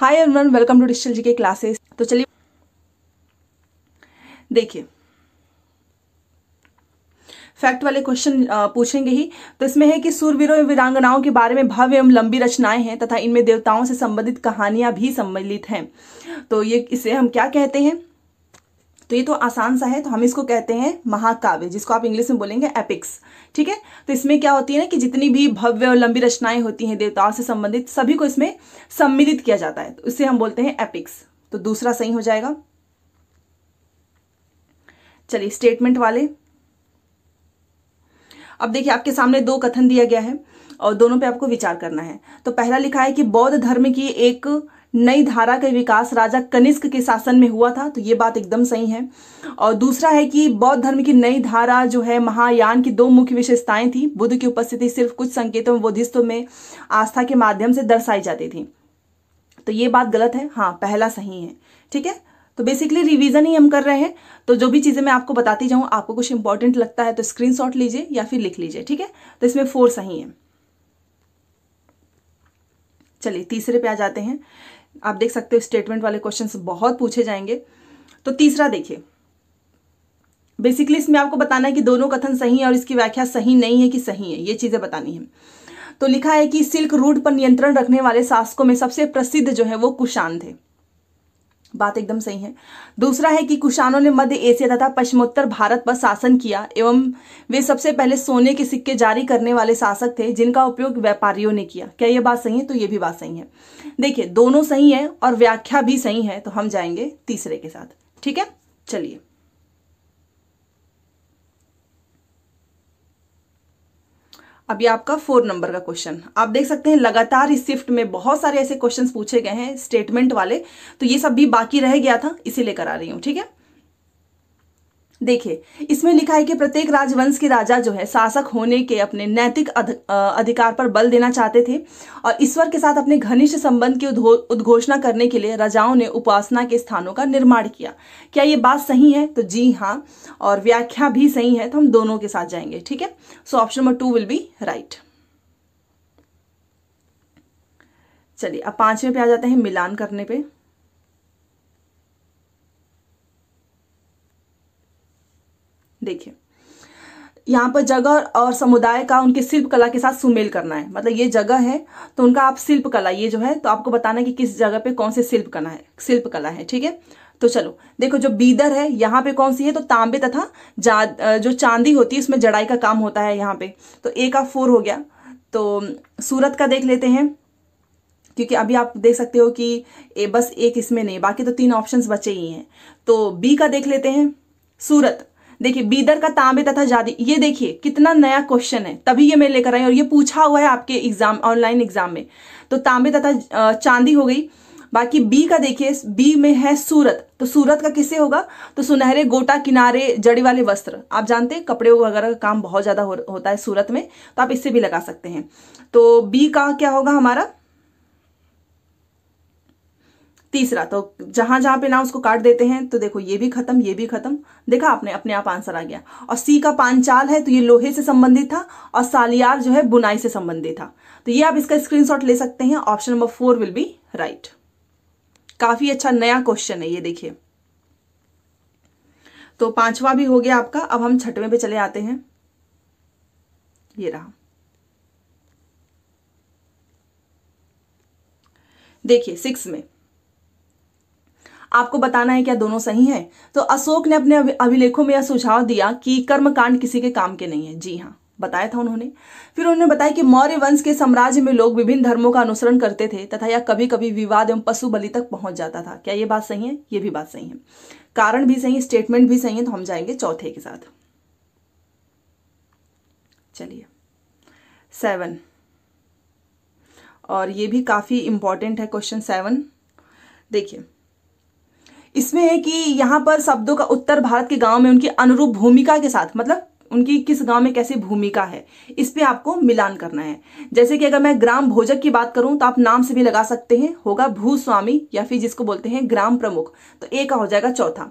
hi everyone welcome to digital GK classes तो चलिए देखिए फैक्ट वाले क्वेश्चन पूछेंगे ही तो इसमें है कि सूरवीरों एवं वीरांगनाओं के बारे में भव्य एवं लंबी रचनाएं हैं तथा इनमें देवताओं से संबंधित कहानियां भी सम्मिलित हैं तो ये इसे हम क्या कहते हैं तो ये तो आसान सा है तो हम इसको कहते हैं महाकाव्य जिसको आप इंग्लिश में बोलेंगे एपिक्स ठीक है तो इसमें क्या होती है ना कि जितनी भी भव्य और लंबी रचनाएं होती हैं देवताओं से संबंधित सभी को इसमें सम्मिलित किया जाता है तो इसे हम बोलते हैं एपिक्स तो दूसरा सही हो जाएगा चलिए स्टेटमेंट वाले अब देखिए आपके सामने दो कथन दिया गया है और दोनों पे आपको विचार करना है तो पहला लिखा है कि बौद्ध धर्म की एक नई धारा का विकास राजा कनिष्क के शासन में हुआ था तो ये बात एकदम सही है और दूसरा है कि बौद्ध धर्म की नई धारा जो है महायान की दो मुख्य विशेषताएं थी बुद्ध की उपस्थिति सिर्फ कुछ संकेतों में बुद्धिस्तों में आस्था के माध्यम से दर्शाई जाती थी तो ये बात गलत है हाँ पहला सही है ठीक है तो बेसिकली रिवीजन ही हम कर रहे हैं तो जो भी चीज़ें मैं आपको बताती जाऊं आपको कुछ इंपॉर्टेंट लगता है तो स्क्रीनशॉट लीजिए या फिर लिख लीजिए ठीक है तो इसमें फोर सही है चलिए तीसरे पे आ जाते हैं आप देख सकते हो स्टेटमेंट वाले क्वेश्चन बहुत पूछे जाएंगे तो तीसरा देखिए बेसिकली इसमें आपको बताना है कि दोनों कथन सही है और इसकी व्याख्या सही नहीं है कि सही है ये चीज़ें बतानी है तो लिखा है कि सिल्क रूट पर नियंत्रण रखने वाले शासकों में सबसे प्रसिद्ध जो है वो कुशान थे बात एकदम सही है दूसरा है कि कुशानों ने मध्य एशिया तथा पश्चिमोत्तर भारत पर शासन किया एवं वे सबसे पहले सोने के सिक्के जारी करने वाले शासक थे जिनका उपयोग व्यापारियों ने किया क्या ये बात सही है तो ये भी बात सही है देखिए दोनों सही है और व्याख्या भी सही है तो हम जाएंगे तीसरे के साथ ठीक है चलिए अभी आपका फोर नंबर का क्वेश्चन आप देख सकते हैं लगातार इस शिफ्ट में बहुत सारे ऐसे क्वेश्चन पूछे गए हैं स्टेटमेंट वाले तो ये सब भी बाकी रह गया था इसे लेकर आ रही हूँ ठीक है देखिए इसमें लिखा है कि प्रत्येक राजवंश के राजा जो है शासक होने के अपने नैतिक अधिकार पर बल देना चाहते थे और ईश्वर के साथ अपने घनिष्ठ संबंध की उद्घोषणा करने के लिए राजाओं ने उपासना के स्थानों का निर्माण किया क्या ये बात सही है तो जी हाँ और व्याख्या भी सही है तो हम दोनों के साथ जाएंगे ठीक है so option number two will be right चलिए अब पांचवें पे आ जाते हैं मिलान करने पे देखिए यहाँ पर जगह और समुदाय का उनके शिल्प कला के साथ सुमेल करना है मतलब ये जगह है तो उनका आप शिल्प कला ये जो है तो आपको बताना है कि किस जगह पे कौन से शिल्प कला है शिल्प कला है ठीक है तो चलो देखो जो बीदर है यहाँ पे कौन सी है तो तांबे तथा जो चांदी होती है उसमें जड़ाई का काम होता है यहाँ पे तो ए का फोर हो गया तो सूरत का देख लेते हैं क्योंकि अभी आप देख सकते हो कि ए बस एक इसमें नहीं बाकी तो तीन ऑप्शंस बचे ही हैं तो बी का देख लेते हैं सूरत देखिए बीदर का तांबे तथा जादी ये देखिए कितना नया क्वेश्चन है तभी ये मैं लेकर आई और ये पूछा हुआ है आपके एग्जाम ऑनलाइन एग्जाम में तो तांबे तथा चांदी हो गई बाकी बी का देखिए बी में है सूरत तो सूरत का किससे होगा तो सुनहरे गोटा किनारे जड़ी वाले वस्त्र आप जानते हैं कपड़े वगैरह का काम बहुत ज़्यादा हो, होता है सूरत में तो आप इससे भी लगा सकते हैं तो बी का क्या होगा हमारा तीसरा तो जहां जहां पे ना उसको काट देते हैं तो देखो ये भी खत्म ये भी खत्म देखा आपने अपने आप आंसर आ गया और सी का पांचाल है तो ये लोहे से संबंधित था और सालियार जो है बुनाई से संबंधित था तो ये आप इसका स्क्रीनशॉट ले सकते हैं option number four will be right काफी अच्छा नया क्वेश्चन है ये देखिए तो पांचवा भी हो गया आपका अब हम छठवें पे चले आते हैं ये रहा देखिए सिक्स में आपको बताना है क्या दोनों सही है तो अशोक ने अपने अभिलेखों में यह सुझाव दिया कि कर्मकांड किसी के काम के नहीं है जी हाँ बताया था उन्होंने फिर उन्होंने बताया कि मौर्य वंश के साम्राज्य में लोग विभिन्न धर्मों का अनुसरण करते थे तथा यह कभी कभी विवाद एवं पशु बलि तक पहुंच जाता था क्या ये बात सही है यह भी बात सही है कारण भी सही है स्टेटमेंट भी सही है तो हम जाएंगे चौथे के साथ चलिए सेवन और ये भी काफ़ी इंपॉर्टेंट है क्वेश्चन सेवन देखिए इसमें है कि यहाँ पर शब्दों का उत्तर भारत के गाँव में उनकी अनुरूप भूमिका के साथ मतलब उनकी किस गांव में कैसी भूमिका है इस पर आपको मिलान करना है जैसे कि अगर मैं ग्राम भोजक की बात करूं तो आप नाम से भी लगा सकते हैं होगा भूस्वामी या फिर जिसको बोलते हैं ग्राम प्रमुख तो ए का हो जाएगा चौथा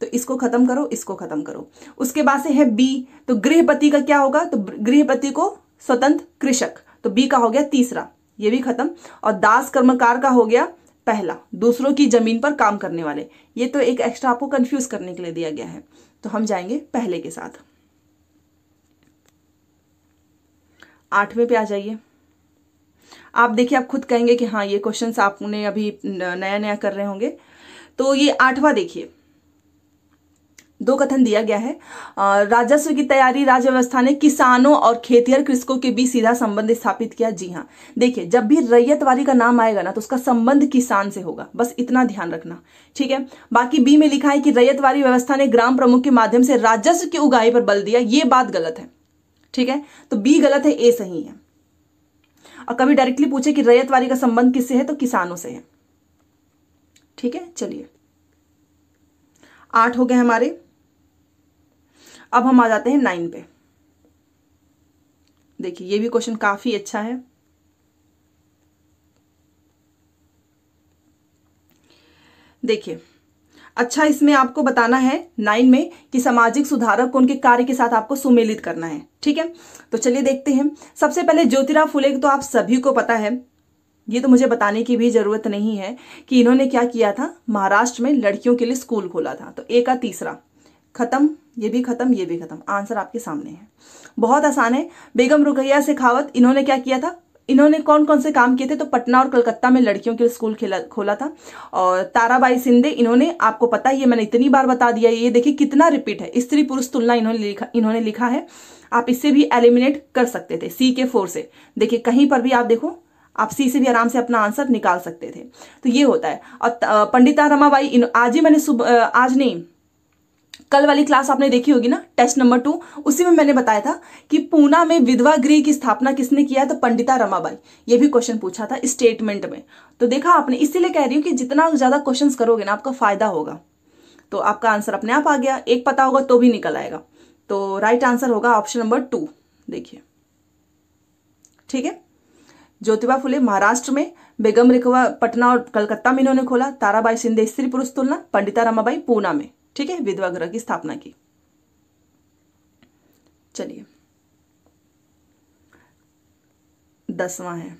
तो इसको खत्म करो इसको खत्म करो उसके बाद से है बी तो गृहपति का क्या होगा तो गृहपति को स्वतंत्र कृषक तो बी का हो गया तीसरा ये भी खत्म और दास कर्मकार का हो गया पहला दूसरों की जमीन पर काम करने वाले ये तो एक एक्स्ट्रा आपको कंफ्यूज करने के लिए दिया गया है तो हम जाएंगे पहले के साथ आठवें पे आ जाइए आप देखिए आप खुद कहेंगे कि हाँ ये क्वेश्चंस आपने अभी नया नया कर रहे होंगे तो ये आठवां देखिए दो कथन दिया गया है राजस्व की तैयारी राज्य व्यवस्था ने किसानों और खेतिहर कृषकों के बीच सीधा संबंध स्थापित किया जी हाँ देखिए जब भी वाली का नाम आएगा ना तो उसका संबंध किसान से होगा बस इतना ध्यान रखना ठीक है बाकी बी में लिखा है कि रैयतवाड़ी व्यवस्था ने ग्राम प्रमुख के माध्यम से राजस्व की उगाही पर बल दिया ये बात गलत है ठीक है तो बी गलत है ए सही है और कभी डायरेक्टली पूछे कि रैयतवाड़ी का संबंध किससे है तो किसानों से है ठीक है चलिए आठ हो गए हमारे अब हम आ जाते हैं नाइन पे देखिए ये भी क्वेश्चन काफ़ी अच्छा है देखिए अच्छा इसमें आपको बताना है नाइन में कि सामाजिक सुधारक को उनके कार्य के साथ आपको सुमेलित करना है ठीक है तो चलिए देखते हैं सबसे पहले ज्योतिराव फुले तो आप सभी को पता है ये तो मुझे बताने की भी जरूरत नहीं है कि इन्होंने क्या किया था महाराष्ट्र में लड़कियों के लिए स्कूल खोला था तो एक का तीसरा खत्म ये भी खत्म ये भी खत्म आंसर आपके सामने है बहुत आसान है बेगम रुकैया शेखावत इन्होंने क्या किया था इन्होंने कौन कौन से काम किए थे तो पटना और कलकत्ता में लड़कियों के स्कूल खेला खोला था और ताराबाई सिंधे इन्होंने आपको पता है ये मैंने इतनी बार बता दिया ये देखिए कितना रिपीट है स्त्री पुरुष तुलना इन्होंने लिखा इन्होंने लिखा है आप इससे भी एलिमिनेट कर सकते थे सी के फोर से देखिए कहीं पर भी आप देखो आप सी से भी आराम से अपना आंसर निकाल सकते थे तो ये होता है और पंडिता रमाबाई आज ही मैंने सुबह आज नहीं कल वाली क्लास आपने देखी होगी ना टेस्ट नंबर टू उसी में मैंने बताया था कि पूना में विधवा गृह की स्थापना किसने किया तो पंडिता रमाबाई ये भी क्वेश्चन पूछा था स्टेटमेंट में तो देखा आपने इसीलिए कह रही हूँ कि जितना ज़्यादा क्वेश्चन करोगे ना आपका फायदा होगा तो आपका आंसर अपने आप आ गया एक पता होगा तो भी निकल आएगा तो राइट आंसर होगा ऑप्शन नंबर टू देखिए ठीक है ज्योतिबा फुले महाराष्ट्र में बेगम रिकवा पटना और कलकत्ता में इन्होंने खोला ताराबाई शिंदे स्त्री पुरुष तुलना पंडिता रमाबाई पूना में ठीक है विधवा ग्रह की स्थापना की चलिए दसवां है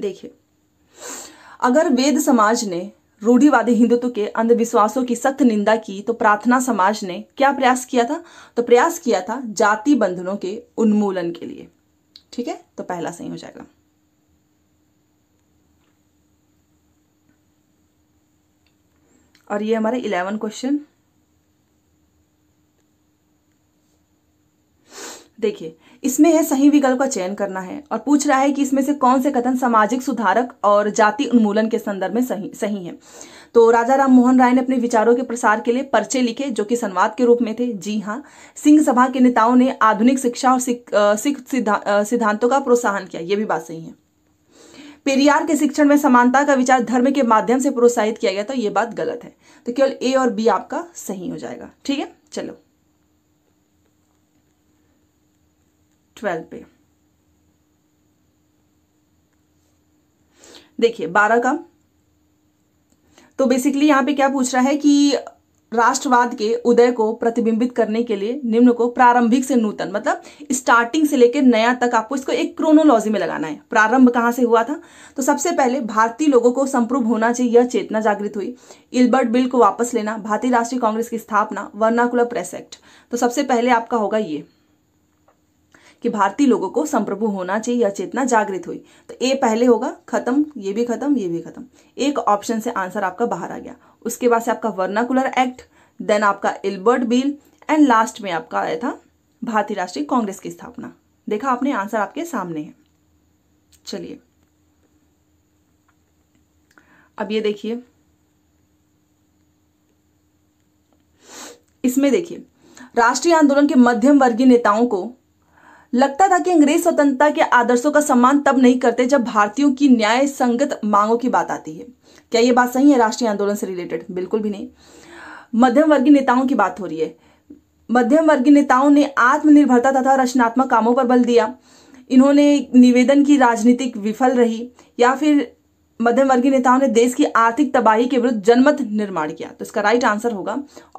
देखिए अगर वेद समाज ने रूढ़ीवादी हिंदुत्व के अंधविश्वासों की सख्त निंदा की तो प्रार्थना समाज ने क्या प्रयास किया था तो प्रयास किया था जाति बंधनों के उन्मूलन के लिए ठीक है तो पहला सही हो जाएगा और ये हमारा इलेवन क्वेश्चन देखिए इसमें है सही विकल्प का चयन करना है और पूछ रहा है कि इसमें से कौन से कथन सामाजिक सुधारक और जाति उन्मूलन के संदर्भ में सही सही है तो राजा राम मोहन राय ने अपने विचारों के प्रसार के लिए पर्चे लिखे जो कि संवाद के रूप में थे जी हाँ सिंह सभा के नेताओं ने आधुनिक शिक्षा और सिख सिद्धांतों का प्रोत्साहन किया ये भी बात सही है पेरियार के शिक्षण में समानता का विचार धर्म के माध्यम से प्रोत्साहित किया गया तो ये बात गलत है तो केवल ए और बी आपका सही हो जाएगा ठीक है चलो ट्वेल्व पे देखिए बारह का तो बेसिकली यहां पे क्या पूछ रहा है कि राष्ट्रवाद के उदय को प्रतिबिंबित करने के लिए निम्न को प्रारंभिक से नूतन मतलब स्टार्टिंग से लेकर नया तक आपको इसको एक क्रोनोलॉजी में लगाना है प्रारंभ कहाँ से हुआ था तो सबसे पहले भारतीय लोगों को संप्रूव होना चाहिए यह चेतना जागृत हुई इल्बर्ट बिल को वापस लेना भारतीय राष्ट्रीय कांग्रेस की स्थापना वर्नाकुलर प्रेस एक्ट तो सबसे पहले आपका होगा ये कि भारतीय लोगों को संप्रभु होना चाहिए या चेतना जागृत हुई तो ए पहले होगा खत्म ये भी खत्म ये भी खत्म एक ऑप्शन से आंसर आपका बाहर आ गया उसके बाद से आपका वर्नाकुलर एक्ट देन आपका इल्बर्ट बिल एंड लास्ट में आपका आया था भारतीय राष्ट्रीय कांग्रेस की स्थापना देखा आपने आंसर आपके सामने है चलिए अब ये देखिए इसमें देखिए राष्ट्रीय आंदोलन के मध्यम वर्गीय नेताओं को लगता था कि अंग्रेज स्वतंत्रता के आदर्शों का सम्मान तब नहीं करते जब भारतीयों की न्याय संगत मांगों की बात आती है क्या ये बात सही है राष्ट्रीय आंदोलन से रिलेटेड बिल्कुल भी नहीं मध्यम वर्गीय नेताओं की बात हो रही है मध्यम वर्गीय नेताओं ने आत्मनिर्भरता तथा रचनात्मक कामों पर बल दिया इन्होंने निवेदन की राजनीतिक विफल रही या फिर मध्यम वर्गीय नेताओं ने देश की आर्थिक तबाही के विरुद्ध जनमत निर्माण किया तो इसका राइट आंसर होगा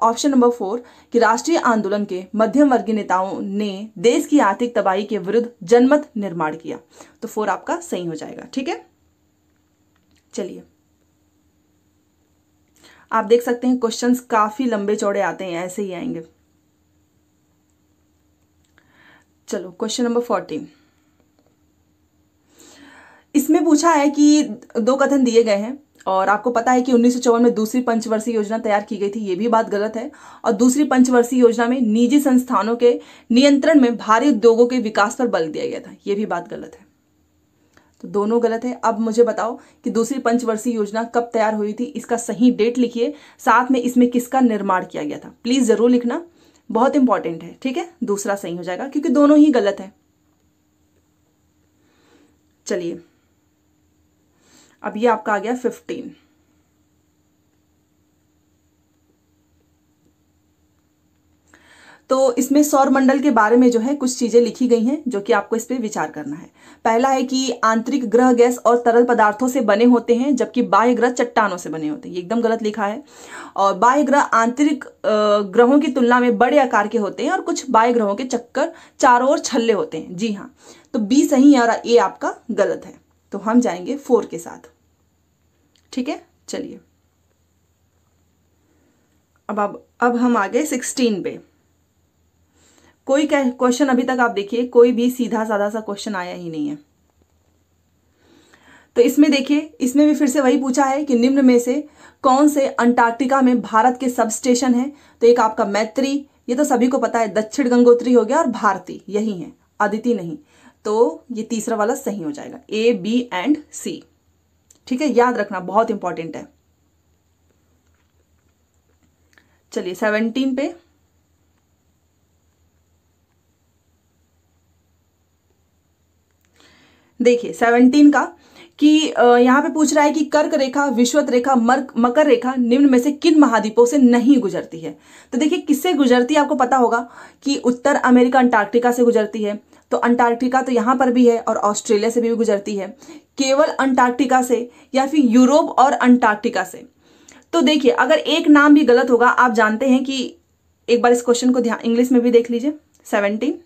ऑप्शन नंबर फोर कि राष्ट्रीय आंदोलन के मध्यम वर्गीय नेताओं ने देश की आर्थिक तबाही के विरुद्ध जनमत निर्माण किया तो फोर आपका सही हो जाएगा ठीक है चलिए आप देख सकते हैं क्वेश्चंस काफी लंबे चौड़े आते हैं ऐसे ही आएंगे चलो क्वेश्चन नंबर फोर्टीन इसमें पूछा है कि दो कथन दिए गए हैं और आपको पता है कि उन्नीस में दूसरी पंचवर्षीय योजना तैयार की गई थी ये भी बात गलत है और दूसरी पंचवर्षीय योजना में निजी संस्थानों के नियंत्रण में भारी उद्योगों के विकास पर बल दिया गया था ये भी बात गलत है तो दोनों गलत है अब मुझे बताओ कि दूसरी पंचवर्षीय योजना कब तैयार हुई थी इसका सही डेट लिखिए साथ में इसमें किसका निर्माण किया गया था प्लीज जरूर लिखना बहुत इंपॉर्टेंट है ठीक है दूसरा सही हो जाएगा क्योंकि दोनों ही गलत है चलिए अब ये आपका आ गया फिफ्टीन तो इसमें सौर मंडल के बारे में जो है कुछ चीज़ें लिखी गई हैं जो कि आपको इस पर विचार करना है पहला है कि आंतरिक ग्रह गैस और तरल पदार्थों से बने होते हैं जबकि बाह्य ग्रह चट्टानों से बने होते हैं एकदम गलत लिखा है और बाह्य ग्रह आंतरिक ग्रहों की तुलना में बड़े आकार के होते हैं और कुछ बाह्य ग्रहों के चक्कर चारों ओर छल्ले होते हैं जी हाँ तो बी सही है और ए आपका गलत है तो हम जाएंगे फोर के साथ ठीक है चलिए अब अब अब हम आ गए सिक्सटीन पे कोई क्वेश्चन अभी तक आप देखिए कोई भी सीधा साधा सा क्वेश्चन आया ही नहीं है तो इसमें देखिए इसमें भी फिर से वही पूछा है कि निम्न में से कौन से अंटार्कटिका में भारत के सब स्टेशन है तो एक आपका मैत्री ये तो सभी को पता है दक्षिण गंगोत्री हो गया और भारती यही है अदिति नहीं तो ये तीसरा वाला सही हो जाएगा ए बी एंड सी ठीक है याद रखना बहुत इंपॉर्टेंट है चलिए सेवनटीन पे देखिए सेवनटीन का कि यहां पे पूछ रहा है कि कर्क रेखा विश्वत रेखा मर्क मकर रेखा निम्न में से किन महाद्वीपों से नहीं गुजरती है तो देखिए किससे गुजरती है आपको पता होगा कि उत्तर अमेरिका अंटार्कटिका से गुजरती है तो अंटार्कटिका तो यहाँ पर भी है और ऑस्ट्रेलिया से भी, भी गुजरती है केवल अंटार्कटिका से या फिर यूरोप और अंटार्कटिका से तो देखिए अगर एक नाम भी गलत होगा आप जानते हैं कि एक बार इस क्वेश्चन को ध्यान इंग्लिश में भी देख लीजिए सेवनटीन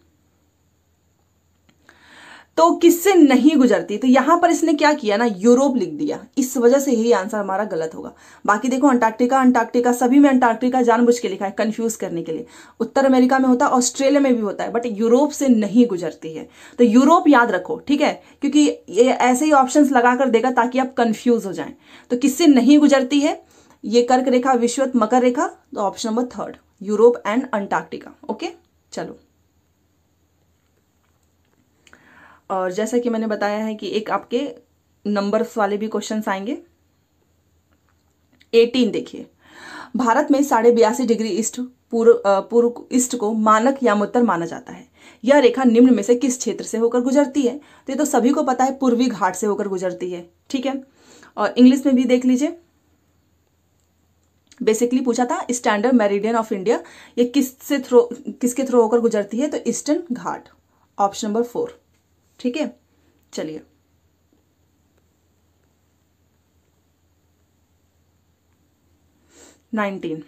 तो किससे नहीं गुजरती तो यहाँ पर इसने क्या किया ना यूरोप लिख दिया इस वजह से ही आंसर हमारा गलत होगा बाकी देखो अंटार्क्टिका अंटार्क्टिका सभी में अंटार्क्टिका जानबूझ के लिखा है कंफ्यूज करने के लिए उत्तर अमेरिका में होता है ऑस्ट्रेलिया में भी होता है बट यूरोप से नहीं गुजरती है तो यूरोप याद रखो ठीक है क्योंकि ये ऐसे ही ऑप्शन लगाकर देगा ताकि आप कन्फ्यूज हो जाए तो किससे नहीं गुजरती है ये कर्क रेखा विश्वत मकर रेखा तो option number third Europe and Antarctica okay चलो और जैसा कि मैंने बताया है कि एक आपके नंबर्स वाले भी क्वेश्चन आएंगे एटीन देखिए भारत में साढ़े बयासी डिग्री ईस्ट पूर्व पूर्व ईस्ट को मानक यामोत्तर माना जाता है यह रेखा निम्न में से किस क्षेत्र से होकर गुजरती है तो ये तो सभी को पता है पूर्वी घाट से होकर गुजरती है ठीक है और इंग्लिश में भी देख लीजिए बेसिकली पूछा था स्टैंडर्ड मेरिडियन ऑफ इंडिया ये किस से थ्रो किसके थ्रो होकर गुजरती है तो eastern ghat option number four ठीक है चलिए नाइनटीन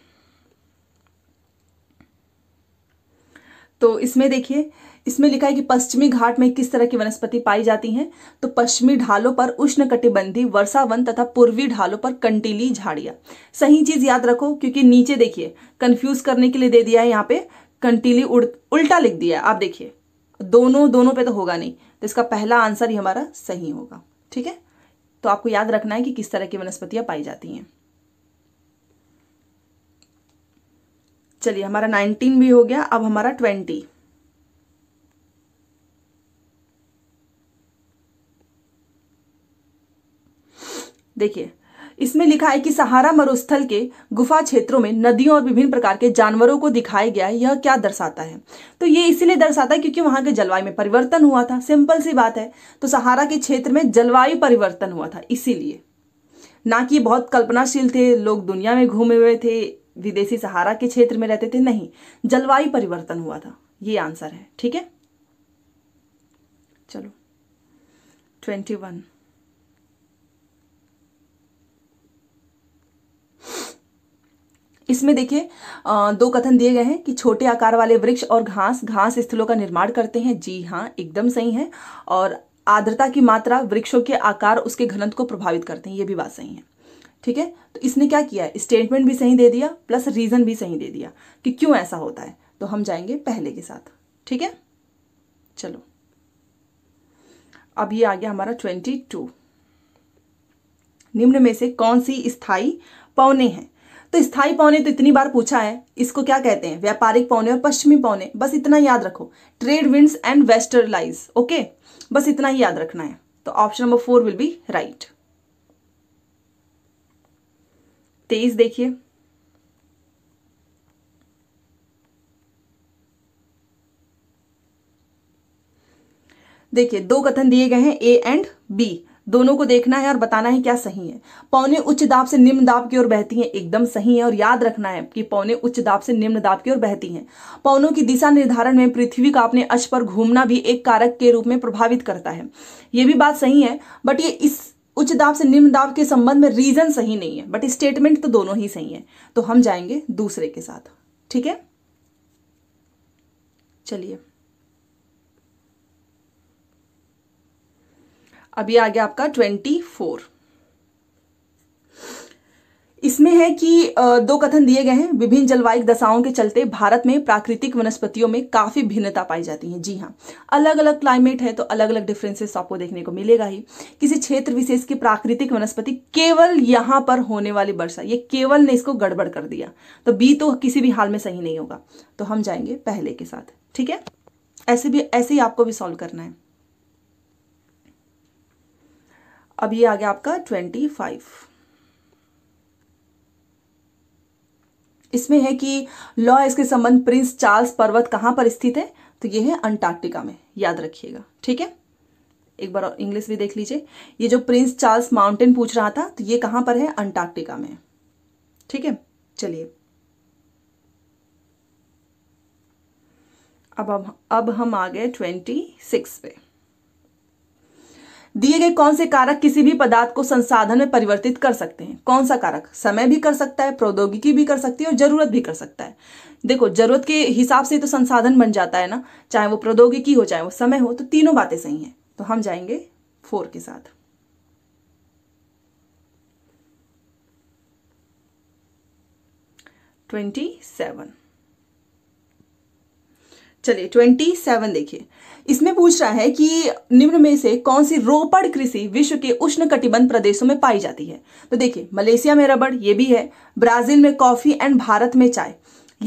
तो इसमें देखिए इसमें लिखा है कि पश्चिमी घाट में किस तरह की वनस्पति पाई जाती हैं तो पश्चिमी ढालों पर उष्ण कटिबंधी वर्षावन तथा पूर्वी ढालों पर कंटीली झाड़ियां सही चीज याद रखो क्योंकि नीचे देखिए कंफ्यूज करने के लिए दे दिया है यहाँ पे कंटीली उल्टा लिख दिया है आप देखिए दोनों दोनों पे तो होगा नहीं तो इसका पहला आंसर ही हमारा सही होगा ठीक है तो आपको याद रखना है कि किस तरह की वनस्पतियां पाई जाती हैं चलिए हमारा नाइनटीन भी हो गया अब हमारा ट्वेंटी देखिए इसमें लिखा है कि सहारा मरुस्थल के गुफा क्षेत्रों में नदियों और विभिन्न प्रकार के जानवरों को दिखाया गया है यह क्या दर्शाता है तो ये इसीलिए दर्शाता है क्योंकि वहां के जलवायु में परिवर्तन हुआ था सिंपल सी बात है तो सहारा के क्षेत्र में जलवायु परिवर्तन हुआ था इसीलिए ना कि बहुत कल्पनाशील थे लोग दुनिया में घूमे हुए थे विदेशी सहारा के क्षेत्र में रहते थे नहीं जलवायु परिवर्तन हुआ था ये आंसर है ठीक है चलो ट्वेंटी वन इसमें देखिए दो कथन दिए गए हैं कि छोटे आकार वाले वृक्ष और घास घास स्थलों का निर्माण करते हैं जी हाँ एकदम सही है और आर्द्रता की मात्रा वृक्षों के आकार उसके घनत्व को प्रभावित करते हैं ये भी बात सही है ठीक है तो इसने क्या किया है स्टेटमेंट भी सही दे दिया प्लस रीज़न भी सही दे दिया कि क्यों ऐसा होता है तो हम जाएंगे पहले के साथ ठीक है चलो अब ये आ गया हमारा ट्वेंटी टू निम्न में से कौन सी स्थाई पौने हैं तो स्थायी पौने तो इतनी बार पूछा है इसको क्या कहते हैं व्यापारिक पौने और पश्चिमी पौने बस इतना याद रखो trade winds and westerlies okay बस इतना ही याद रखना है तो option number four will be right तेईस देखिए देखिए दो कथन दिए गए हैं ए एंड बी दोनों को देखना है और बताना है क्या सही है पौने उच्च दाब से निम्न दाब की ओर बहती हैं एकदम सही है और याद रखना है कि पौने उच्च दाब से निम्न दाब की ओर बहती हैं पौनों की दिशा निर्धारण में पृथ्वी का अपने अश पर घूमना भी एक कारक के रूप में प्रभावित करता है ये भी बात सही है बट ये इस उच्च दाब से निम्न दाब के संबंध में रीजन सही नहीं है बट स्टेटमेंट तो दोनों ही सही है तो हम जाएंगे दूसरे के साथ ठीक है चलिए अभी आ गया आपका ट्वेंटी फोर इसमें है कि दो कथन दिए गए हैं विभिन्न जलवायु दशाओं के चलते भारत में प्राकृतिक वनस्पतियों में काफ़ी भिन्नता पाई जाती है जी हाँ अलग अलग क्लाइमेट है तो अलग अलग डिफरेंसेस आपको देखने को मिलेगा ही किसी क्षेत्र विशेष की प्राकृतिक वनस्पति केवल यहां पर होने वाली वर्षा ये केवल ने इसको गड़बड़ कर दिया तो बी तो किसी भी हाल में सही नहीं होगा तो हम जाएंगे पहले के साथ ठीक है ऐसे भी ऐसे ही आपको भी सॉल्व करना है अब ये आ गया आपका ट्वेंटी फाइव इसमें है कि लॉ इसके संबंध प्रिंस चार्ल्स पर्वत कहां पर स्थित है तो ये है अंटार्कटिका में याद रखिएगा ठीक है एक बार और इंग्लिश भी देख लीजिए ये जो प्रिंस चार्ल्स माउंटेन पूछ रहा था तो ये कहां पर है अंटार्कटिका में ठीक है चलिए अब अब हम आ गए ट्वेंटी सिक्स पे दिए गए कौन से कारक किसी भी पदार्थ को संसाधन में परिवर्तित कर सकते हैं कौन सा कारक समय भी कर सकता है प्रौद्योगिकी भी कर सकती है और जरूरत भी कर सकता है देखो जरूरत के हिसाब से तो संसाधन बन जाता है ना चाहे वो प्रौद्योगिकी हो चाहे वो समय हो तो तीनों बातें सही हैं तो हम जाएंगे फोर के साथ ट्वेंटी सेवन चलिए ट्वेंटी सेवन देखिए इसमें पूछ रहा है कि निम्न में से कौन सी रोपड़ कृषि विश्व के उष्ण कटिबंध प्रदेशों में पाई जाती है तो देखिए मलेशिया में रबड़ ये भी है ब्राजील में कॉफी एंड भारत में चाय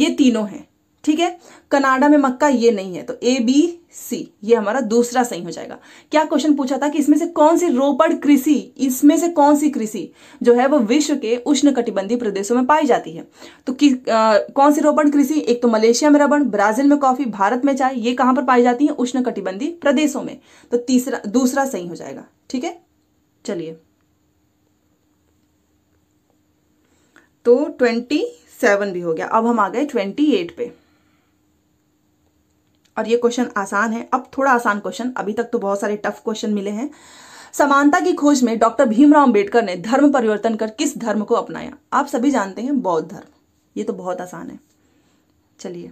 ये तीनों हैं ठीक है कनाडा में मक्का ये नहीं है तो ए बी सी ये हमारा दूसरा सही हो जाएगा क्या क्वेश्चन पूछा था कि इसमें से कौन सी रोपड़ कृषि इसमें से कौन सी कृषि जो है वो विश्व के उष्ण कटिबंधी प्रदेशों में पाई जाती है तो कि आ, कौन सी रोपड़ कृषि एक तो मलेशिया में रबड़ ब्राजील में कॉफी भारत में चाय ये कहां पर पाई जाती है उष्ण कटिबंधी प्रदेशों में तो तीसरा दूसरा सही हो जाएगा ठीक है चलिए तो ट्वेंटी सेवन भी हो गया अब हम आ गए ट्वेंटी एट पे और ये क्वेश्चन आसान है अब थोड़ा आसान क्वेश्चन अभी तक तो बहुत सारे टफ क्वेश्चन मिले हैं समानता की खोज में डॉक्टर भीमराव अंबेडकर ने धर्म परिवर्तन कर किस धर्म को अपनाया आप सभी जानते हैं बौद्ध धर्म ये तो बहुत आसान है चलिए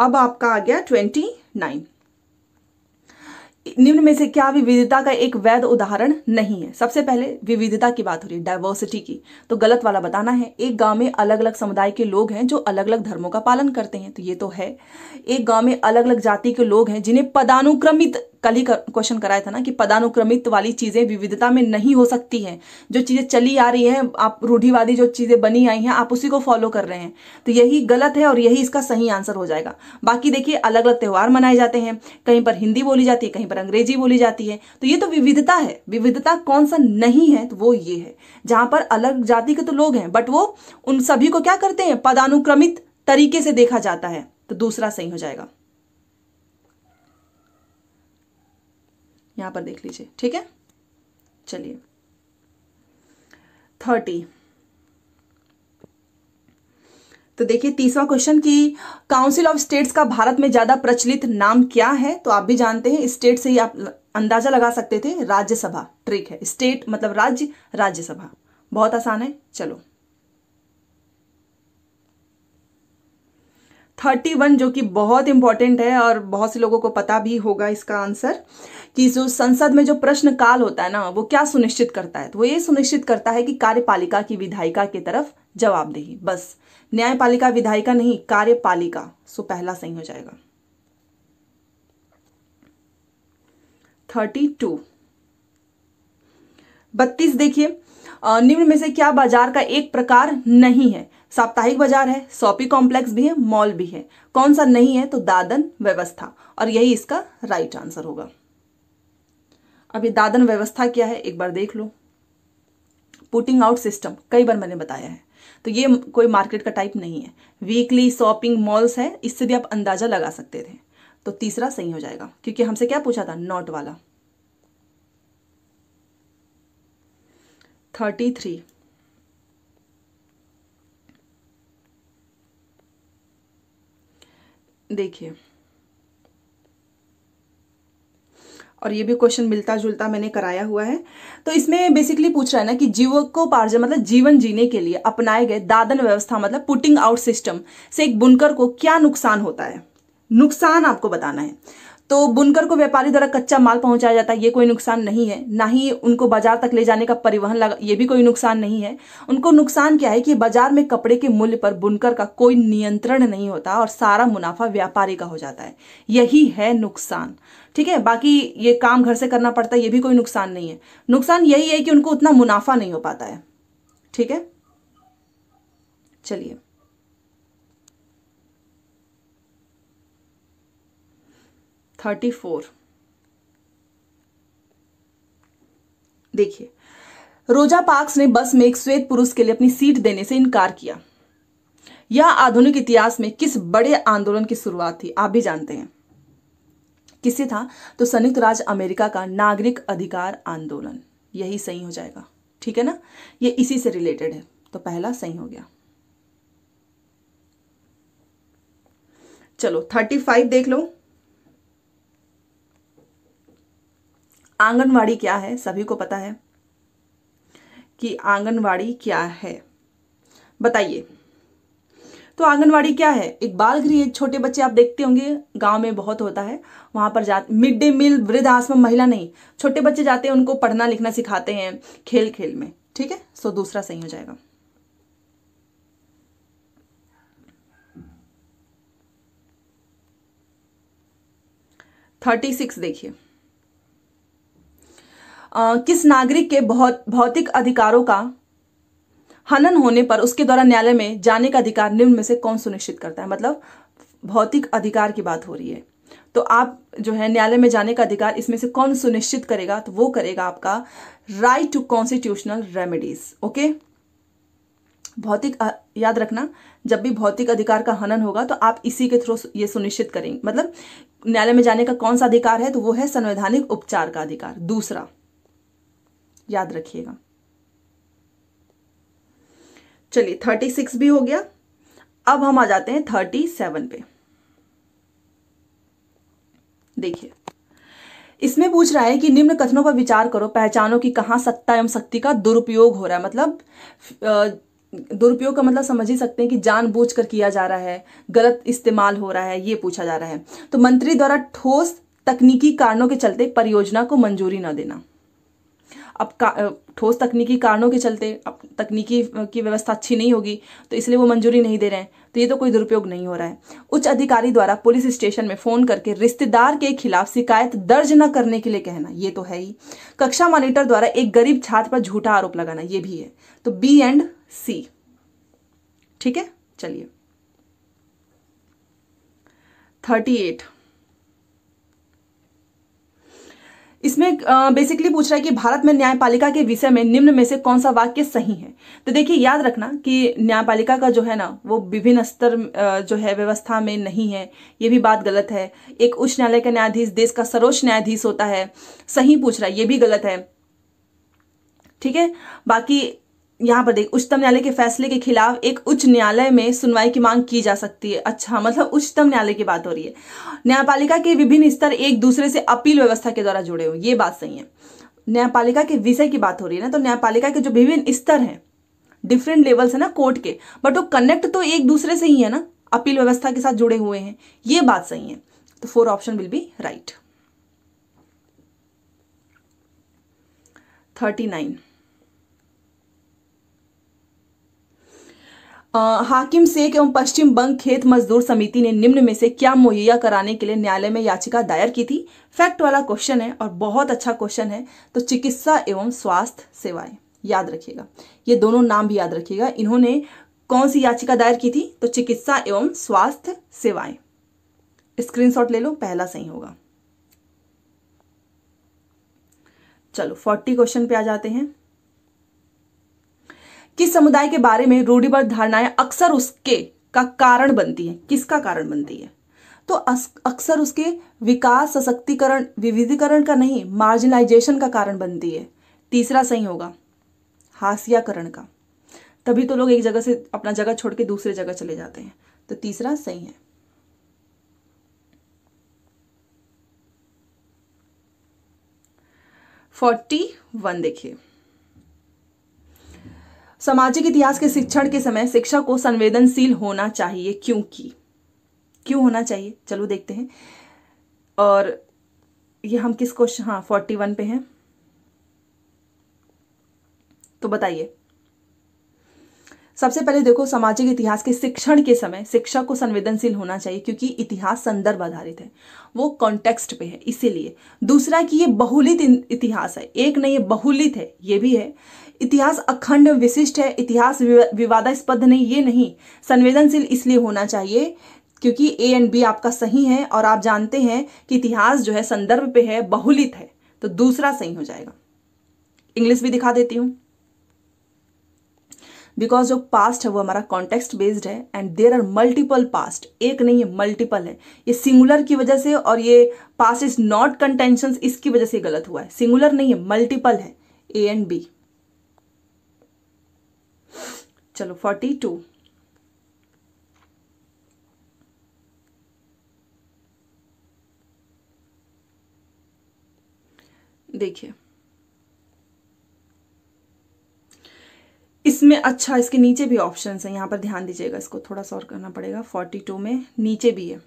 अब आपका आ गया ट्वेंटी नाइन निम्न में से क्या विविधता का एक वैध उदाहरण नहीं है सबसे पहले विविधता की बात हो रही है डाइवर्सिटी की तो गलत वाला बताना है एक गांव में अलग अलग समुदाय के लोग हैं जो अलग अलग धर्मों का पालन करते हैं तो ये तो है एक गांव में अलग अलग जाति के लोग हैं जिन्हें पदानुक्रमित कल ही क्वेश्चन कराया था ना कि पदानुक्रमित वाली चीजें विविधता में नहीं हो सकती हैं जो चीजें चली आ रही हैं आप रूढ़ीवादी जो चीजें बनी आई हैं आप उसी को फॉलो कर रहे हैं तो यही गलत है और यही इसका सही आंसर हो जाएगा बाकी देखिए अलग अलग त्यौहार मनाए जाते हैं कहीं पर हिंदी बोली जाती है कहीं पर अंग्रेजी बोली जाती है तो ये तो विविधता है विविधता कौन सा नहीं है तो वो ये है जहां पर अलग जाति के तो लोग हैं बट वो उन सभी को क्या करते हैं पदानुक्रमित तरीके से देखा जाता है तो दूसरा सही हो जाएगा यहाँ पर देख लीजिए ठीक है चलिए थर्टी तो देखिए तीसवा क्वेश्चन कि काउंसिल ऑफ स्टेट्स का भारत में ज्यादा प्रचलित नाम क्या है तो आप भी जानते हैं स्टेट से ही आप अंदाजा लगा सकते थे राज्यसभा ट्रिक है स्टेट मतलब राज्य राज्यसभा बहुत आसान है चलो थर्टी वन जो कि बहुत इंपॉर्टेंट है और बहुत से लोगों को पता भी होगा इसका आंसर कि जो संसद में जो प्रश्नकाल होता है ना वो क्या सुनिश्चित करता है तो वो ये सुनिश्चित करता है कि कार्यपालिका की विधायिका की तरफ जवाबदेही बस न्यायपालिका विधायिका नहीं कार्यपालिका सो पहला सही हो जाएगा थर्टी टू बत्तीस देखिए निम्न में से क्या बाजार का एक प्रकार नहीं है साप्ताहिक बाजार है शॉपिंग कॉम्प्लेक्स भी है मॉल भी है कौन सा नहीं है तो दादन व्यवस्था और यही इसका राइट आंसर होगा अभी दादन व्यवस्था क्या है एक बार देख लो पुटिंग आउट सिस्टम कई बार मैंने बताया है तो ये कोई मार्केट का टाइप नहीं है वीकली शॉपिंग मॉल्स है इससे भी आप अंदाजा लगा सकते थे तो तीसरा सही हो जाएगा क्योंकि हमसे क्या पूछा था नॉट वाला थर्टी थ्री देखिए और ये भी क्वेश्चन मिलता जुलता मैंने कराया हुआ है तो इसमें बेसिकली पूछ रहा है ना कि जीवकोपार्जन मतलब जीवन जीने के लिए अपनाए गए दादन व्यवस्था मतलब पुटिंग आउट सिस्टम से एक बुनकर को क्या नुकसान होता है नुकसान आपको बताना है तो बुनकर को व्यापारी द्वारा कच्चा माल पहुंचाया जाता है ये कोई नुकसान नहीं है ना ही उनको बाजार तक ले जाने का परिवहन लगा ये भी कोई नुकसान नहीं है उनको नुकसान क्या है कि बाजार में कपड़े के मूल्य पर बुनकर का कोई नियंत्रण नहीं होता और सारा मुनाफा व्यापारी का हो जाता है यही है नुकसान ठीक है बाकी ये काम घर से करना पड़ता है ये भी कोई नुकसान नहीं है नुकसान यही है कि उनको उतना मुनाफा नहीं हो पाता है ठीक है चलिए थर्टी फोर देखिए रोजा पार्क्स ने बस में एक श्वेत पुरुष के लिए अपनी सीट देने से इनकार किया यह आधुनिक इतिहास में किस बड़े आंदोलन की शुरुआत थी आप भी जानते हैं किससे था तो संयुक्त राज्य अमेरिका का नागरिक अधिकार आंदोलन यही सही हो जाएगा ठीक है ना ये इसी से रिलेटेड है तो पहला सही हो गया चलो थर्टी फाइव देख लो आंगनवाड़ी क्या है सभी को पता है कि आंगनवाड़ी क्या है बताइए तो आंगनवाड़ी क्या है एक बाल गृह छोटे बच्चे आप देखते होंगे गांव में बहुत होता है वहां पर जा मिड डे मील वृद्ध आश्रम महिला नहीं छोटे बच्चे जाते हैं उनको पढ़ना लिखना सिखाते हैं खेल खेल में ठीक है सो दूसरा सही हो जाएगा थर्टी सिक्स देखिए किस नागरिक के बहुत भौतिक अधिकारों का हनन होने पर उसके द्वारा न्यायालय में जाने का अधिकार निम्न में से कौन सुनिश्चित करता है मतलब भौतिक अधिकार की बात हो रही है तो आप जो है न्यायालय में जाने का अधिकार इसमें से कौन सुनिश्चित करेगा तो वो करेगा आपका right to constitutional remedies okay भौतिक याद रखना जब भी भौतिक अधिकार का हनन होगा तो आप इसी के थ्रू ये सुनिश्चित करेंगे मतलब न्यायालय में जाने का कौन सा अधिकार है तो वो है संवैधानिक उपचार का अधिकार दूसरा याद रखिएगा चलिए थर्टी सिक्स भी हो गया अब हम आ जाते हैं थर्टी सेवन पे देखिए इसमें पूछ रहा है कि निम्न कथनों पर विचार करो पहचानो कि कहां सत्ता एवं शक्ति का दुरुपयोग हो रहा है मतलब दुरुपयोग का मतलब समझ ही सकते हैं कि जानबूझकर किया जा रहा है गलत इस्तेमाल हो रहा है ये पूछा जा रहा है तो मंत्री द्वारा ठोस तकनीकी कारणों के चलते परियोजना को मंजूरी न देना अब का ठोस तकनीकी कारणों के चलते अब तकनीकी की व्यवस्था अच्छी नहीं होगी तो इसलिए वो मंजूरी नहीं दे रहे हैं तो ये तो कोई दुरुपयोग नहीं हो रहा है उच्च अधिकारी द्वारा पुलिस स्टेशन में फोन करके रिश्तेदार के खिलाफ शिकायत दर्ज न करने के लिए कहना ये तो है ही कक्षा मॉनिटर द्वारा एक गरीब छात्र पर झूठा आरोप लगाना ये भी है तो बी एंड सी ठीक है चलिए थर्टी एट इसमें बेसिकली पूछ रहा है कि भारत में न्यायपालिका के विषय में निम्न में से कौन सा वाक्य सही है तो देखिए याद रखना कि न्यायपालिका का जो है ना वो विभिन्न स्तर जो है व्यवस्था में नहीं है ये भी बात गलत है एक उच्च न्यायालय का न्यायाधीश देश का सर्वोच्च न्यायाधीश होता है सही पूछ रहा है ये भी गलत है ठीक है बाकी यहाँ पर देख उच्चतम न्यायालय के फैसले के खिलाफ एक उच्च न्यायालय में सुनवाई की मांग की जा सकती है अच्छा मतलब उच्चतम न्यायालय की बात हो रही है न्यायपालिका के विभिन्न स्तर एक दूसरे से अपील व्यवस्था के द्वारा जुड़े हुए ये बात सही है न्यायपालिका के विषय की बात हो रही है ना तो न्यायपालिका के जो विभिन्न स्तर हैं डिफरेंट लेवल्स है ना कोर्ट के बट वो कनेक्ट तो एक दूसरे से ही है ना अपील व्यवस्था के साथ जुड़े हुए हैं ये बात सही है तो four option will be right thirty nine Hakim Sheikh एवं पश्चिम बंग खेत मजदूर समिति ने निम्न में से क्या मुहैया कराने के लिए न्यायालय में याचिका दायर की थी फैक्ट वाला क्वेश्चन है और बहुत अच्छा क्वेश्चन है तो चिकित्सा एवं स्वास्थ्य सेवाएं याद रखिएगा ये दोनों नाम भी याद रखिएगा इन्होंने कौन सी याचिका दायर की थी तो चिकित्सा एवं स्वास्थ्य सेवाएं स्क्रीन ले लो पहला सही होगा चलो फोर्टी क्वेश्चन पे आ जाते हैं किस समुदाय के बारे में रूढ़िवाद धारणाएं अक्सर उसके का कारण बनती है किसका कारण बनती है तो अक्सर उसके विकास सशक्तिकरण विविधीकरण का नहीं मार्जिनलाइजेशन का कारण बनती है तीसरा सही होगा हास्याकरण का तभी तो लोग एक जगह से अपना जगह छोड़ के दूसरे जगह चले जाते हैं तो तीसरा सही है फोर्टी वन देखिए सामाजिक इतिहास के शिक्षण के समय शिक्षा को संवेदनशील होना चाहिए क्योंकि क्यों होना चाहिए चलो देखते हैं और ये हम किस क्वेश्चन हाँ फोर्टी वन पे हैं तो बताइए सबसे पहले देखो सामाजिक इतिहास के शिक्षण के समय शिक्षा को संवेदनशील होना चाहिए क्योंकि इतिहास संदर्भ आधारित है वो कॉन्टेक्स्ट पे है इसीलिए दूसरा कि ये बहुलित इतिहास है एक नहीं ये बहुलित है ये भी है इतिहास अखंड विशिष्ट है इतिहास विवादास्पद नहीं ये नहीं संवेदनशील इसलिए होना चाहिए क्योंकि ए एंड बी आपका सही है और आप जानते हैं कि इतिहास जो है संदर्भ पे है बहुलित है तो दूसरा सही हो जाएगा इंग्लिश भी दिखा देती हूं बिकॉज जो पास्ट है वो हमारा कॉन्टेक्स्ट बेस्ड है and there are multiple passage एक नहीं है मल्टीपल है ये सिंगुलर की वजह से और ये पास्ट इज नॉट कंटेंशन इसकी वजह से गलत हुआ है सिंगुलर नहीं है मल्टीपल है ए एंड बी चलो फोर्टी टू देखिए इसमें अच्छा इसके नीचे भी ऑप्शन है यहां पर ध्यान दीजिएगा इसको थोड़ा सा और करना पड़ेगा फोर्टी टू में नीचे भी है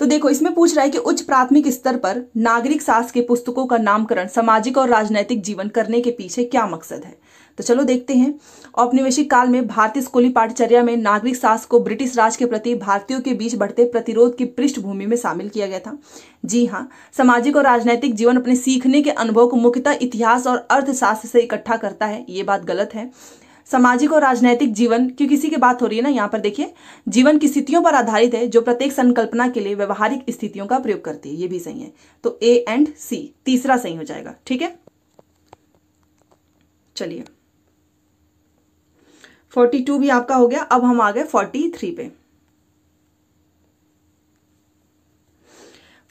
तो देखो इसमें पूछ रहा है कि उच्च प्राथमिक स्तर पर नागरिक सास के पुस्तकों का नामकरण सामाजिक और राजनैतिक जीवन करने के पीछे क्या मकसद है तो चलो देखते हैं औपनिवेशिक काल में भारतीय स्कूली पाठचर्या में नागरिक सास को ब्रिटिश राज के प्रति भारतीयों के बीच बढ़ते प्रतिरोध की पृष्ठभूमि में शामिल किया गया था जी हाँ सामाजिक और राजनैतिक जीवन अपने सीखने के अनुभव को मुख्यतः इतिहास और अर्थशास्त्र से इकट्ठा करता है ये बात गलत है सामाजिक और राजनैतिक जीवन क्यों किसी की बात हो रही है ना यहाँ पर देखिए जीवन की स्थितियों पर आधारित है जो प्रत्येक संकल्पना के लिए व्यवहारिक स्थितियों का प्रयोग करती है ये भी सही है तो ए एंड सी तीसरा सही हो जाएगा ठीक है चलिए फोर्टी टू भी आपका हो गया अब हम आ गए फोर्टी थ्री पे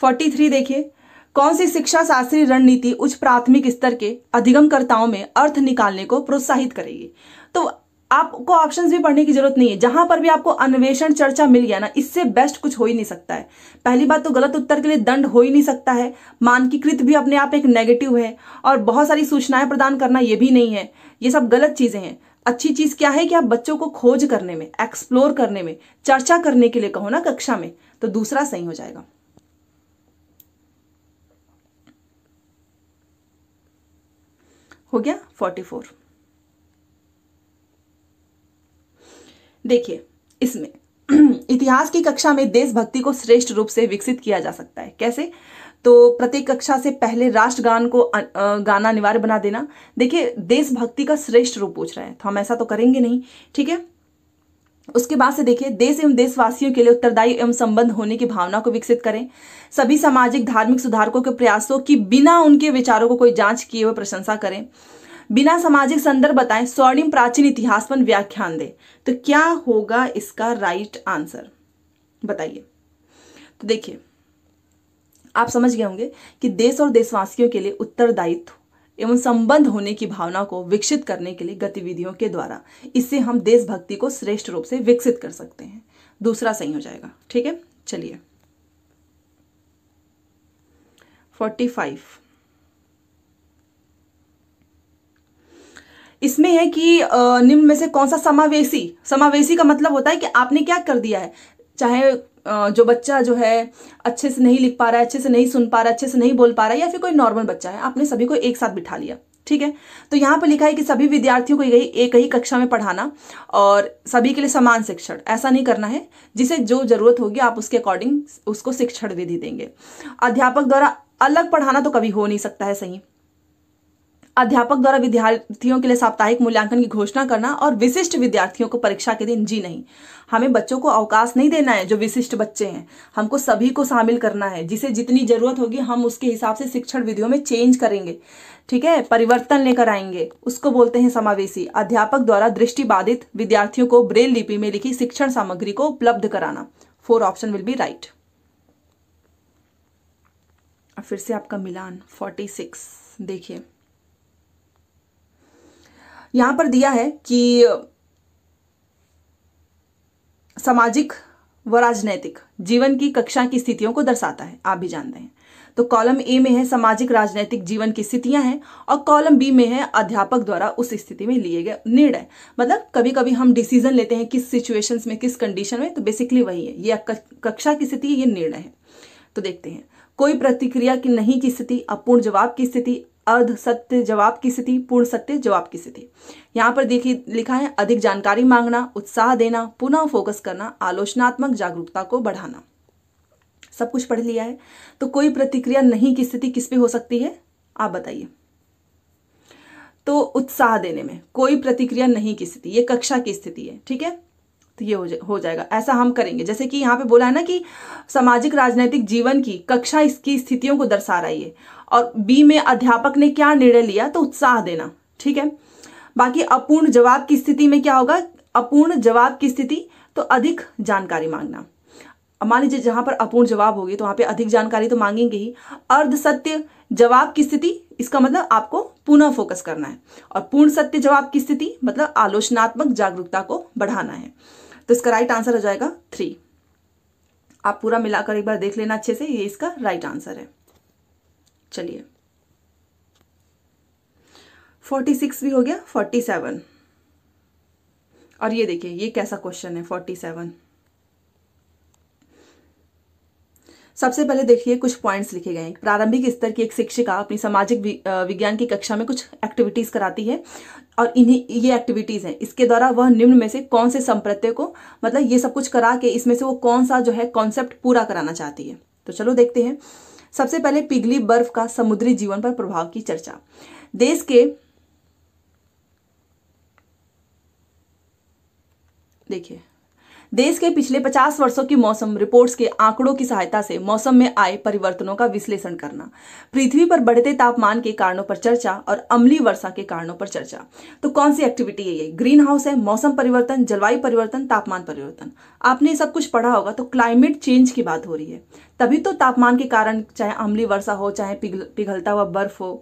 फोर्टी थ्री देखिए कौन सी शिक्षा शास्त्री रणनीति उच्च प्राथमिक स्तर के अधिगमकर्ताओं में अर्थ निकालने को प्रोत्साहित करेगी तो आपको ऑप्शंस भी पढ़ने की जरूरत नहीं है जहां पर भी आपको अन्वेषण चर्चा मिल गया ना इससे बेस्ट कुछ हो ही नहीं सकता है पहली बात तो गलत उत्तर के लिए दंड हो ही नहीं सकता है मानकीकृत भी अपने आप एक नेगेटिव है और बहुत सारी सूचनाएं प्रदान करना यह भी नहीं है ये सब गलत चीजें हैं अच्छी चीज क्या है कि आप बच्चों को खोज करने में एक्सप्लोर करने में चर्चा करने के लिए कहो ना कक्षा में तो दूसरा सही हो जाएगा हो गया फोर्टी फोर देखिए इसमें इतिहास की कक्षा में देशभक्ति को श्रेष्ठ रूप से विकसित किया जा सकता है कैसे तो प्रत्येक कक्षा से पहले राष्ट्रगान को गाना अनिवार्य बना देना देखिए देशभक्ति का श्रेष्ठ रूप पूछ रहा है तो हम ऐसा तो करेंगे नहीं ठीक है उसके बाद से देखिए देश एवं देशवासियों के लिए उत्तरदायी एवं संबंध होने की भावना को विकसित करें सभी सामाजिक धार्मिक सुधारकों के प्रयासों की बिना उनके विचारों को कोई जांच किए हुए प्रशंसा करें बिना सामाजिक संदर्भ बताए स्वर्णिम प्राचीन इतिहास पर व्याख्यान दे तो क्या होगा इसका राइट आंसर बताइए तो देखिए आप समझ गए होंगे कि देश और देशवासियों के लिए उत्तरदायित्व एवं संबंध होने की भावना को विकसित करने के लिए गतिविधियों के द्वारा इससे हम देशभक्ति को श्रेष्ठ रूप से विकसित कर सकते हैं दूसरा सही हो जाएगा ठीक है चलिए फोर्टी फाइव इसमें है कि निम्न में से कौन सा समावेशी समावेशी का मतलब होता है कि आपने क्या कर दिया है चाहे जो बच्चा जो है अच्छे से नहीं लिख पा रहा है अच्छे से नहीं सुन पा रहा अच्छे से नहीं बोल पा रहा है या फिर कोई नॉर्मल बच्चा है आपने सभी को एक साथ बिठा लिया ठीक है तो यहाँ पर लिखा है कि सभी विद्यार्थियों को यही एक ही कक्षा में पढ़ाना और सभी के लिए समान शिक्षण ऐसा नहीं करना है जिसे जो जरूरत होगी आप उसके अकॉर्डिंग उसको शिक्षण विधि देंगे अध्यापक द्वारा अलग पढ़ाना तो कभी हो नहीं सकता है सही अध्यापक द्वारा विद्यार्थियों के लिए साप्ताहिक मूल्यांकन की घोषणा करना और विशिष्ट विद्यार्थियों को परीक्षा के दिन जी नहीं हमें बच्चों को अवकाश नहीं देना है जो विशिष्ट बच्चे हैं हमको सभी को शामिल करना है जिसे जितनी जरूरत होगी हम उसके हिसाब से शिक्षण विधियों में चेंज करेंगे ठीक है परिवर्तन लेकर आएंगे उसको बोलते हैं समावेशी अध्यापक द्वारा दृष्टि बाधित विद्यार्थियों को ब्रेल लिपि में लिखी शिक्षण सामग्री को उपलब्ध कराना four option will be right फिर से आपका मिलान फोर्टी सिक्स देखिए यहां पर दिया है कि सामाजिक व राजनैतिक जीवन की कक्षा की स्थितियों को दर्शाता है आप भी जानते हैं तो कॉलम ए में है सामाजिक राजनैतिक जीवन की स्थितियां हैं और कॉलम बी में है अध्यापक द्वारा उस स्थिति में लिए गए निर्णय मतलब कभी कभी हम डिसीजन लेते हैं किस सिचुएशंस में किस कंडीशन में तो बेसिकली वही है ये कक्षा की स्थिति ये निर्णय है तो देखते हैं कोई प्रतिक्रिया की नहीं की स्थिति अपूर्ण जवाब की स्थिति अर्ध सत्य जवाब की स्थिति पूर्ण सत्य जवाब की स्थिति यहाँ पर देखिए लिखा है अधिक जानकारी मांगना उत्साह देना पुनः फोकस करना आलोचनात्मक जागरूकता को बढ़ाना सब कुछ पढ़ लिया है तो कोई प्रतिक्रिया नहीं की स्थिति किस पे हो सकती है आप बताइए तो उत्साह देने में कोई प्रतिक्रिया नहीं की स्थिति ये कक्षा की स्थिति है ठीक है तो ये हो जाएगा ऐसा हम करेंगे जैसे कि यहाँ पे बोला है ना कि सामाजिक राजनीतिक जीवन की कक्षा इसकी स्थितियों को दर्शा रही है और बी में अध्यापक ने क्या निर्णय लिया तो उत्साह देना ठीक है बाकी अपूर्ण जवाब की स्थिति में क्या होगा अपूर्ण जवाब की स्थिति तो अधिक जानकारी मांगना मान लीजिए जहां पर अपूर्ण जवाब होगी तो वहां पे अधिक जानकारी तो मांगेंगे ही अर्ध सत्य जवाब की स्थिति इसका मतलब आपको पुनः फोकस करना है और पूर्ण सत्य जवाब की स्थिति मतलब आलोचनात्मक जागरूकता को बढ़ाना है तो इसका राइट आंसर हो जाएगा थ्री आप पूरा मिलाकर एक बार देख लेना अच्छे से ये इसका राइट आंसर है चलिए फोर्टी सिक्स भी हो गया फोर्टी सेवन और ये देखिए ये कैसा क्वेश्चन है फोर्टी सेवन सबसे पहले देखिए कुछ पॉइंट्स लिखे गए हैं प्रारंभिक स्तर की एक शिक्षिका अपनी सामाजिक विज्ञान की कक्षा में कुछ एक्टिविटीज कराती है और इन्हीं ये एक्टिविटीज हैं इसके द्वारा वह निम्न में से कौन से संप्रत्य को मतलब ये सब कुछ करा के इसमें से वो कौन सा जो है कॉन्सेप्ट पूरा कराना चाहती है तो चलो देखते हैं सबसे पहले पिघली बर्फ का समुद्री जीवन पर प्रभाव की चर्चा देश के देखिए देश के पिछले 50 वर्षों की मौसम रिपोर्ट्स के आंकड़ों की सहायता से मौसम में आए परिवर्तनों का विश्लेषण करना पृथ्वी पर बढ़ते तापमान के कारणों पर चर्चा और अमली वर्षा के कारणों पर चर्चा तो कौन सी एक्टिविटी है ये ग्रीन हाउस है मौसम परिवर्तन जलवायु परिवर्तन तापमान परिवर्तन आपने सब कुछ पढ़ा होगा तो क्लाइमेट चेंज की बात हो रही है तभी तो तापमान के कारण चाहे अमली वर्षा हो चाहे पिघल पिघलता हुआ बर्फ हो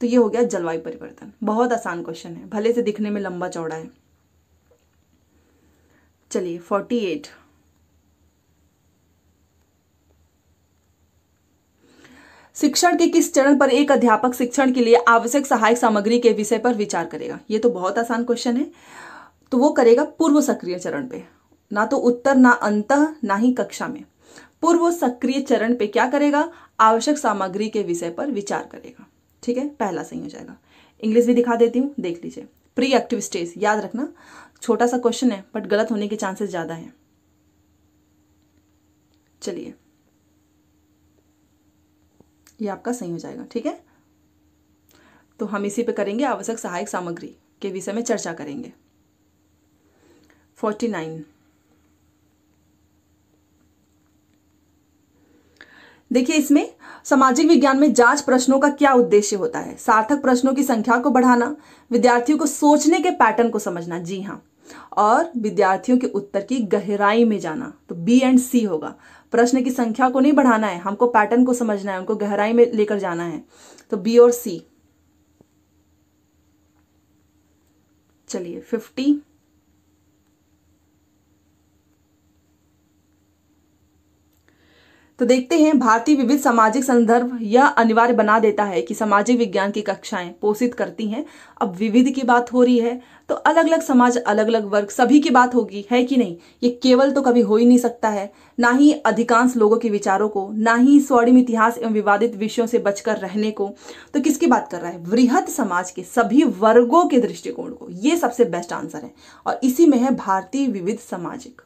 तो ये हो गया जलवायु परिवर्तन बहुत आसान क्वेश्चन है भले से दिखने में लंबा चौड़ा है चलिए फोर्टी एट शिक्षण के किस चरण पर एक अध्यापक शिक्षण के लिए आवश्यक सहायक सामग्री के विषय पर विचार करेगा ये तो बहुत आसान क्वेश्चन है तो वो करेगा पूर्व सक्रिय चरण पे ना तो उत्तर ना अंत ना ही कक्षा में पूर्व सक्रिय चरण पे क्या करेगा आवश्यक सामग्री के विषय पर विचार करेगा ठीक है पहला सही हो जाएगा इंग्लिश भी दिखा देती हूँ देख लीजिए प्री एक्टिव स्टेज याद रखना छोटा सा क्वेश्चन है बट गलत होने के चांसेस ज़्यादा हैं चलिए ये आपका सही हो जाएगा ठीक है तो हम इसी पे करेंगे आवश्यक सहायक सामग्री के विषय में चर्चा करेंगे फोर्टी नाइन देखिए इसमें सामाजिक विज्ञान में जांच प्रश्नों का क्या उद्देश्य होता है सार्थक प्रश्नों की संख्या को बढ़ाना विद्यार्थियों को सोचने के पैटर्न को समझना जी हाँ और विद्यार्थियों के उत्तर की गहराई में जाना तो बी एंड सी होगा प्रश्न की संख्या को नहीं बढ़ाना है हमको पैटर्न को समझना है उनको गहराई में लेकर जाना है तो बी और सी चलिए फिफ्टी तो देखते हैं भारतीय विविध सामाजिक संदर्भ यह अनिवार्य बना देता है कि सामाजिक विज्ञान की कक्षाएं पोषित करती हैं अब विविध की बात हो रही है तो अलग अलग समाज अलग अलग वर्ग सभी की बात होगी है कि नहीं ये केवल तो कभी हो ही नहीं सकता है ना ही अधिकांश लोगों के विचारों को ना ही स्वर्णिम इतिहास एवं विवादित विषयों से बचकर रहने को तो किसकी बात कर रहा है वृहत समाज के सभी वर्गों के दृष्टिकोण को ये सबसे बेस्ट आंसर है और इसी में है भारतीय विविध सामाजिक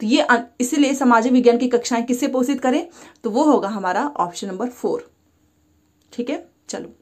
तो ये अं- इसीलिए सामाजिक विज्ञान की कक्षाएं किससे पोषित करें तो वो होगा हमारा ऑप्शन नंबर फोर ठीक है चलो